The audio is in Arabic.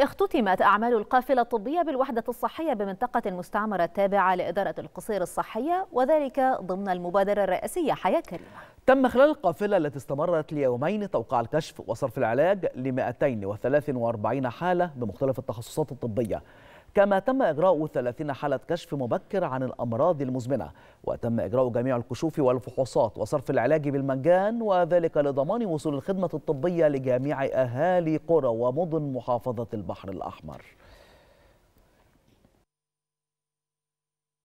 اختتمت أعمال القافلة الطبية بالوحدة الصحية بمنطقة المستعمرة التابعة لإدارة القصير الصحية وذلك ضمن المبادرة الرئاسية حياة كريمة تم خلال القافلة التي استمرت ليومين توقيع الكشف وصرف العلاج ل 243 حالة بمختلف التخصصات الطبية كما تم إجراء 30 حالة كشف مبكر عن الأمراض المزمنة وتم إجراء جميع الكشوف والفحوصات وصرف العلاج بالمجان وذلك لضمان وصول الخدمة الطبية لجميع أهالي قرى ومدن محافظة البحر الأحمر